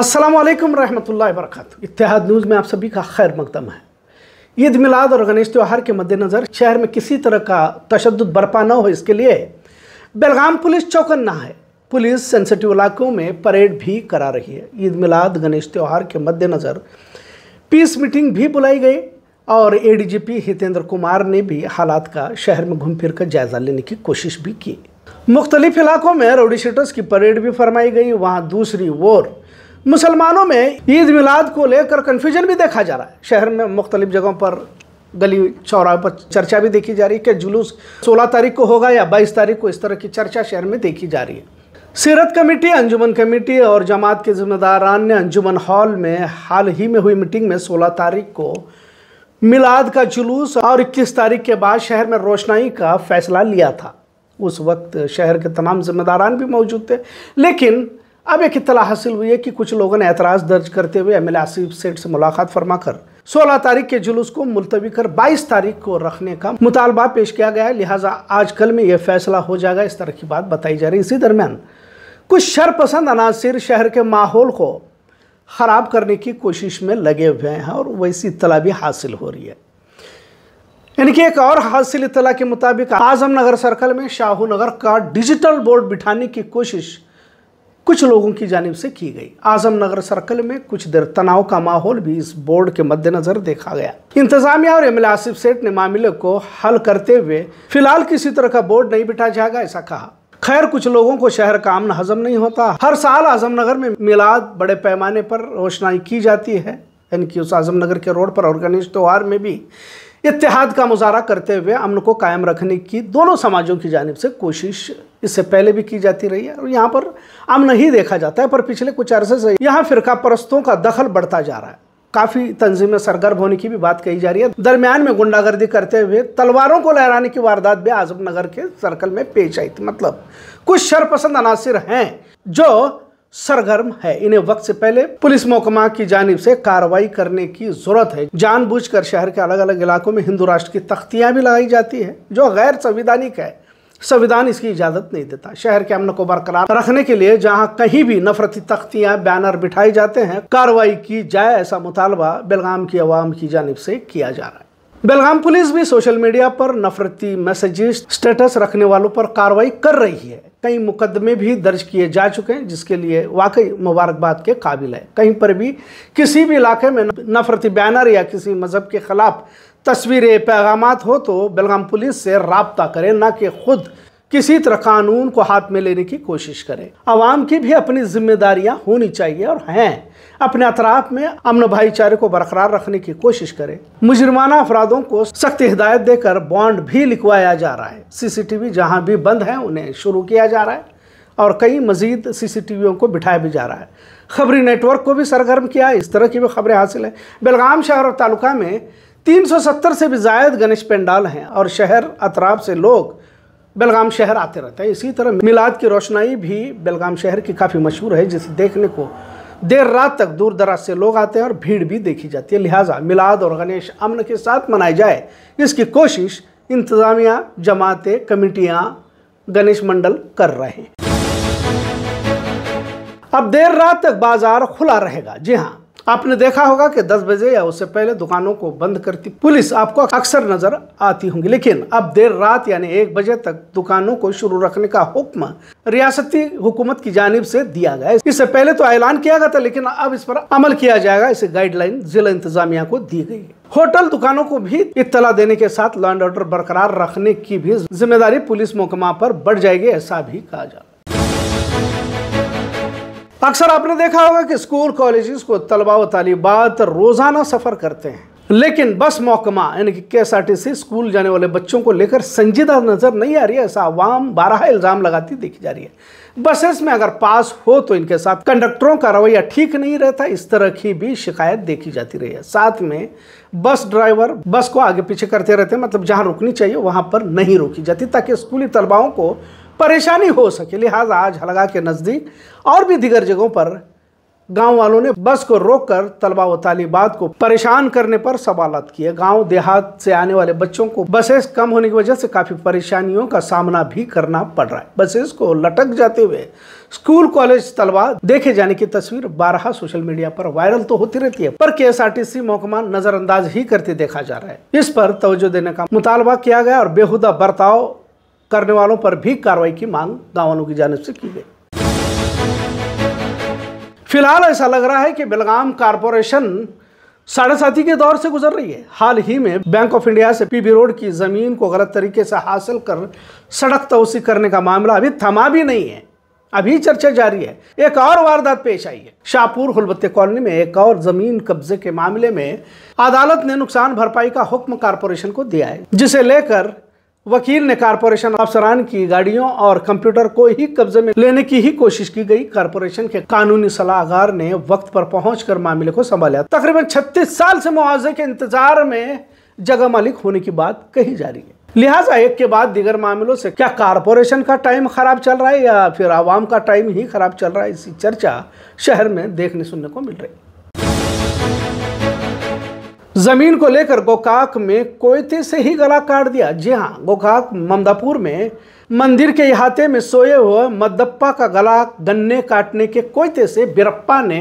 असलम रहमतुल्ला वरक इतिहाद न्यूज़ में आप सभी का खैर मकदम है ईद मिलाद और गणेश त्यौहार के मद्देनज़र शहर में किसी तरह का तशद बरपा न हो इसके लिए बेलगाम पुलिस चौकन्ना है पुलिस सेंसिटिव इलाकों में परेड भी करा रही है ईद मिलाद गणेश त्यौहार के मद्देनज़र पीस मीटिंग भी बुलाई गई और एडीजीपी हितेंद्र कुमार ने भी हालात का शहर में घूम फिर कर जायज़ा लेने की कोशिश भी की मुख्तलिफ इलाकों में रोडी शीटर्स की परेड भी फरमाई गई वहाँ दूसरी ओर मुसलमानों में ईद मिलाद को लेकर कन्फ्यूजन भी देखा जा रहा है शहर में मुख्तलिफ जगहों पर गली चौराहे पर चर्चा भी देखी जा रही है कि जुलूस 16 तारीख को होगा या 22 तारीख को इस तरह की चर्चा शहर में देखी जा रही है सीरत कमेटी अंजुमन कमेटी और जमात के जिम्मेदारान ने अंजुमन हॉल में हाल ही में हुई मीटिंग में 16 तारीख को मिलाद का जुलूस और 21 तारीख के बाद शहर में रोशनाई का फैसला लिया था उस वक्त शहर के तमाम जिम्मेदारान भी मौजूद थे लेकिन अब एक इतला हासिल हुई है कि कुछ लोगों ने एतराज़ दर्ज करते हुए एम एल आसिफ सेठ से मुलाकात कर सोलह तारीख के जुलूस को मुलतवी कर बाईस तारीख को रखने का मुतालबा पेश किया गया है लिहाजा आज कल में यह फैसला हो जाएगा इस तरह की बात बताई जा रही इसी दरमियान कुछ शरपसंद अनासर शहर के माहौल को ख़राब करने की कोशिश में लगे हुए हैं और वैसी इतला भी हासिल हो रही है यानी कि एक और हासिल इतला के मुताबिक आजम नगर सर्कल में शाहू नगर का डिजिटल बोर्ड बिठाने की कोशिश कुछ लोगों की जानब से की गई आजम नगर सर्कल में कुछ देर तनाव का माहौल भी इस बोर्ड के मद्देनजर देखा गया इंतजामिया और एमएलए आसिफ सेठ ने मामले को हल करते हुए फिलहाल किसी तरह का बोर्ड नहीं बिठा जाएगा ऐसा कहा खैर कुछ लोगों को शहर का अमन हजम नहीं होता हर साल आजम नगर में मिलाद बड़े पैमाने पर रोशनाई की जाती है यानी कि उस आजम नगर के रोड पर ऑर्गेनाइज त्यौहार में भी इतिहाद का मुजाहरा करते हुए अमन को कायम रखने की दोनों समाजों की जानब से कोशिश इससे पहले भी की जाती रही है और यहाँ पर अमन ही देखा जाता है पर पिछले कुछ अरसे से यहाँ फ़िरका परस्तों का दखल बढ़ता जा रहा है काफ़ी तंजीमें सरगर्म होने की भी बात कही जा रही है दरमियान में गुंडागर्दी करते हुए तलवारों को लहराने की वारदात भी आजम नगर के सर्कल में पेश आई थी मतलब कुछ शरपसंद अनासर हैं जो सरगर्म है इन्हें वक्त से पहले पुलिस महकमा की जानब से कार्रवाई करने की जरूरत है जानबूझकर शहर के अलग अलग इलाकों में हिंदू राष्ट्र की तख्तियां भी लगाई जाती है जो गैर संविधानिक है संविधान इसकी इजाज़त नहीं देता शहर के अमन को बरकरार रखने के लिए जहां कहीं भी नफरती तख्तियां बैनर बिठाए जाते हैं कार्रवाई की जाए ऐसा मुतालबा बेलगाम की आवाम की जानब से किया जा रहा है बेलगाम पुलिस भी सोशल मीडिया पर नफरती मैसेजेस स्टेटस रखने वालों पर कार्रवाई कर रही है कई मुकदमे भी दर्ज किए जा चुके हैं जिसके लिए वाकई मुबारकबाद के काबिल है कहीं पर भी किसी भी इलाके में नफरती बैनर या किसी मज़हब के ख़िलाफ़ तस्वीरें पैगाम हो तो बेलगाम पुलिस से रबता करें ना कि खुद किसी तरह कानून को हाथ में लेने की कोशिश करें आवाम की भी अपनी जिम्मेदारियां होनी चाहिए और हैं अपने अतराफ में अमन भाईचारे को बरकरार रखने की कोशिश करें मुजरमाना अफराधों को सख्त हिदायत देकर बॉन्ड भी लिखवाया जा रहा है सीसीटीवी जहां भी बंद है उन्हें शुरू किया जा रहा है और कई मजीद सीसीटीवीओं को बिठाया भी जा रहा है खबरी नेटवर्क को भी सरगर्म किया है इस तरह की भी खबरें हासिल हैं बेलगाम शहर और तालुका में 370 से भी जायद गणेश पंडाल हैं और शहर अतराब से लोग बेलगाम शहर आते रहते हैं इसी तरह मिलाद की रोशनाई भी बेलगाम शहर की काफ़ी मशहूर है जिसे देखने को देर रात तक दूर दराज से लोग आते हैं और भीड़ भी देखी जाती है लिहाजा मिलाद और गणेश अमन के साथ मनाई जाए इसकी कोशिश इंतज़ामिया जमातें कमेटियाँ गणेश मंडल कर रहे हैं अब देर रात तक बाज़ार खुला रहेगा जी हाँ आपने देखा होगा कि 10 बजे या उससे पहले दुकानों को बंद करती पुलिस आपको अक्सर नजर आती होंगी लेकिन अब देर रात यानी एक बजे तक दुकानों को शुरू रखने का हुक्म रियासती हुकूमत की जानब से दिया गया इससे पहले तो ऐलान किया गया था लेकिन अब इस पर अमल किया जाएगा इसे गाइडलाइन जिला इंतजामिया को दी गई होटल दुकानों को भी इतला देने के साथ एंड ऑर्डर बरकरार रखने की भी जिम्मेदारी पुलिस मोकमा पर बढ़ जाएगी ऐसा भी कहा जा अक्सर आपने देखा होगा कि स्कूल कॉलेज को तलबा व तालिबात रोज़ाना सफ़र करते हैं लेकिन बस महकमा यानी कि के स्कूल जाने वाले बच्चों को लेकर संजीदा नज़र नहीं आ रही है ऐसा आवाम बारह इल्ज़ाम लगाती देखी जा रही है बसेस में अगर पास हो तो इनके साथ कंडक्टरों का रवैया ठीक नहीं रहता इस तरह की भी शिकायत देखी जाती रही है साथ में बस ड्राइवर बस को आगे पीछे करते रहते हैं मतलब जहाँ रुकनी चाहिए वहाँ पर नहीं रोकी जाती ताकि स्कूली तलबाओं को परेशानी हो सके लिहाजा आज हलगा के नज़दीक और भी दिगर जगहों पर गांव वालों ने बस को रोककर तलबा व तालिबात को परेशान करने पर सवालत किए गांव देहात से आने वाले बच्चों को बसेस कम होने की वजह से काफ़ी परेशानियों का सामना भी करना पड़ रहा है बसेस को लटक जाते हुए स्कूल कॉलेज तलबा देखे जाने की तस्वीर बारह सोशल मीडिया पर वायरल तो होती रहती है पर के एस आर टी सी नजरअंदाज ही करते देखा जा रहा है इस पर तोजो देने का मुतालबा किया गया और बेहुदा बर्ताव करने वालों पर भी कार्रवाई की मांग गांवों की जानब से की गई फिलहाल ऐसा लग रहा है कि बेलगाम कारपोरेशन साढ़े साथी के दौर से गुजर रही है हाल ही में बैंक ऑफ इंडिया से पीबी रोड की ज़मीन को गलत तरीके से हासिल कर सड़क तोसी करने का मामला अभी थमा भी नहीं है अभी चर्चा जारी है एक और वारदात पेश आई है शाहपुर हुलबत्ते कॉलोनी में एक और जमीन कब्जे के मामले में अदालत ने नुकसान भरपाई का हुक्म कारपोरेशन को दिया है जिसे लेकर वकील ने कारपोरेशन अफसरान की गाड़ियों और कंप्यूटर को ही कब्जे में लेने की ही कोशिश की गई कारपोरेशन के कानूनी सलाहकार ने वक्त पर पहुंचकर मामले को संभाला तकरीबन 36 साल से मुआवजे के इंतजार में जगह मालिक होने की बात कही जा रही है लिहाजा एक के बाद दीगर मामलों से क्या कारपोरेशन का टाइम खराब चल रहा है या फिर आवाम का टाइम ही खराब चल रहा है इसी चर्चा शहर में देखने सुनने को मिल रही है जमीन को लेकर गोकाक में कोयते से ही गला काट दिया जी हाँ गोकाक ममदापुर में मंदिर के इहाते में सोए हुए मद्दप्पा का गला गन्ने काटने के कोयते से बिरप्पा ने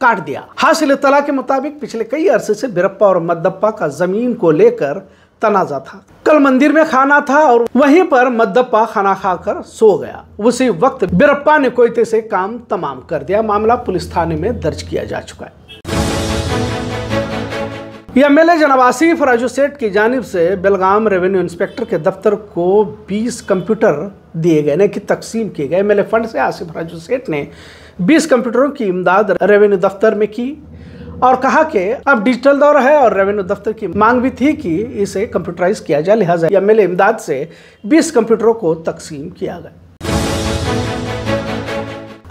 काट दिया हासिल तला के मुताबिक पिछले कई अरसे से बिरप्पा और मद्दप्पा का जमीन को लेकर तनाजा था कल मंदिर में खाना था और वहीं पर मद्दप्पा खाना खाकर सो गया उसी वक्त बिरप्पा ने कोयते से काम तमाम कर दिया मामला पुलिस थाने में दर्ज किया जा चुका है एमएलए जनाब आसिफ राजू सेठ की जानब से बेलगाम रेवेन्यू इंस्पेक्टर के दफ्तर को 20 कंप्यूटर दिए गए ना कि तकसीम किए गए एमएलए फंड से आसिफ राजू सेठ ने 20 कंप्यूटरों की इमदाद रेवेन्यू दफ्तर में की और कहा कि अब डिजिटल दौर है और रेवेन्यू दफ्तर की मांग भी थी कि इसे कंप्यूटराइज किया जाए लिहाजा एम एल इमदाद से बीस कंप्यूटरों को तकसीम किया गया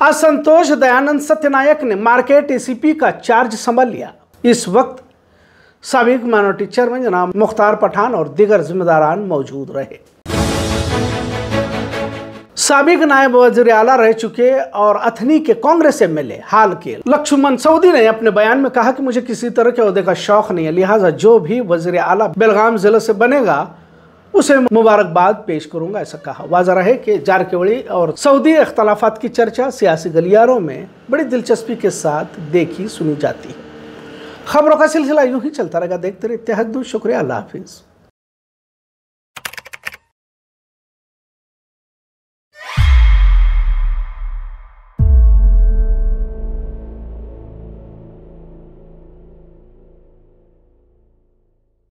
असंतोष दयानंद सत्यनायक ने मार्केट एसीपी का चार्ज संभाल लिया इस वक्त सबक मानव टीचर में जनाब मुख्तार पठान और दिगर जिम्मेदारान मौजूद रहे सबक नायब वजर अला रह चुके और अथनी के कांग्रेस एम एल ए हाल के लक्ष्मण सऊदी ने अपने बयान में कहा कि मुझे किसी तरह के अहदे का शौक नहीं है लिहाजा जो भी वजीर अला बेलगाम जिले से बनेगा उसे मुबारकबाद पेश करूंगा ऐसा कहा वाजा रहे कि जारकेवड़ी और सऊदी अख्तलाफात की चर्चा सियासी गलियारों में बड़ी दिलचस्पी के साथ देखी सुनी जाती है खबरों का सिलसिला यूं ही चलता रहेगा देखते रहे तहद शुक्रिया अल्लाह हाफिज़